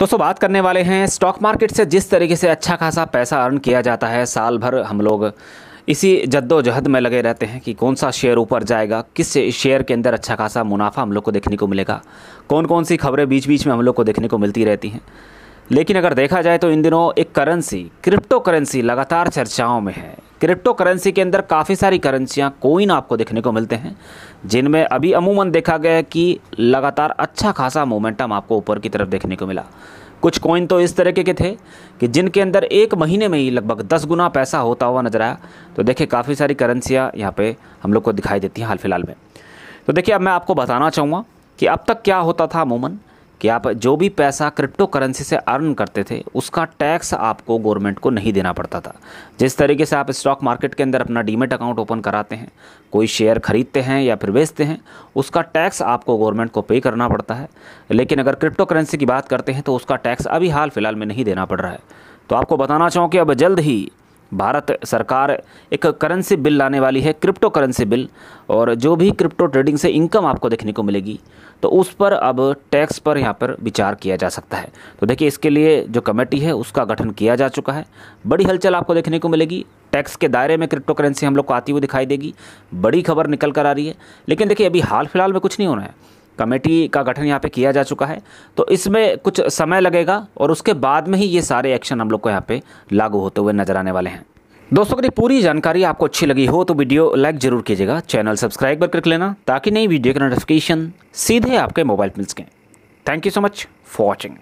दोस्तों बात करने वाले हैं स्टॉक मार्केट से जिस तरीके से अच्छा खासा पैसा अर्न किया जाता है साल भर हम लोग इसी जद्दोजहद में लगे रहते हैं कि कौन सा शेयर ऊपर जाएगा किस शेयर के अंदर अच्छा खासा मुनाफा हम लोग को देखने को मिलेगा कौन कौन सी खबरें बीच बीच में हम लोग को देखने को मिलती रहती हैं लेकिन अगर देखा जाए तो इन दिनों एक करेंसी क्रिप्टो करेंसी लगातार चर्चाओं में है क्रिप्टो करेंसी के अंदर काफ़ी सारी करेंसियाँ कोइन आपको देखने को मिलते हैं जिनमें अभी अमूमन देखा गया है कि लगातार अच्छा खासा मोमेंटम आपको ऊपर की तरफ देखने को मिला कुछ कोइन तो इस तरीके के थे कि जिनके अंदर एक महीने में ही लगभग दस गुना पैसा होता हुआ नजर आया तो देखिए काफ़ी सारी करेंसियाँ यहाँ पे हम लोग को दिखाई देती हैं हाल फिलहाल में तो देखिए अब मैं आपको बताना चाहूँगा कि अब तक क्या होता था अमूमन कि आप जो भी पैसा क्रिप्टो करेंसी से अर्न करते थे उसका टैक्स आपको गवर्नमेंट को नहीं देना पड़ता था जिस तरीके से आप स्टॉक मार्केट के अंदर अपना डीमेट अकाउंट ओपन कराते हैं कोई शेयर खरीदते हैं या फिर बेचते हैं उसका टैक्स आपको गवर्नमेंट को पे करना पड़ता है लेकिन अगर क्रिप्टो करेंसी की बात करते हैं तो उसका टैक्स अभी हाल फिलहाल में नहीं देना पड़ रहा है तो आपको बताना चाहूँ कि अब जल्द ही भारत सरकार एक करेंसी बिल लाने वाली है क्रिप्टो करेंसी बिल और जो भी क्रिप्टो ट्रेडिंग से इनकम आपको देखने को मिलेगी तो उस पर अब टैक्स पर यहाँ पर विचार किया जा सकता है तो देखिए इसके लिए जो कमेटी है उसका गठन किया जा चुका है बड़ी हलचल आपको देखने को मिलेगी टैक्स के दायरे में क्रिप्टो करेंसी हम लोग को आती हुई दिखाई देगी बड़ी खबर निकल कर आ रही है लेकिन देखिए अभी हाल फिलहाल में कुछ नहीं होना है कमेटी का गठन यहाँ पे किया जा चुका है तो इसमें कुछ समय लगेगा और उसके बाद में ही ये सारे एक्शन हम लोग को यहाँ पे लागू होते हुए नजर आने वाले हैं दोस्तों अगर ये पूरी जानकारी आपको अच्छी लगी हो तो वीडियो लाइक जरूर कीजिएगा चैनल सब्सक्राइब कर लेना ताकि नई वीडियो का नोटिफिकेशन सीधे आपके मोबाइल मिल सकें thank you so much for watching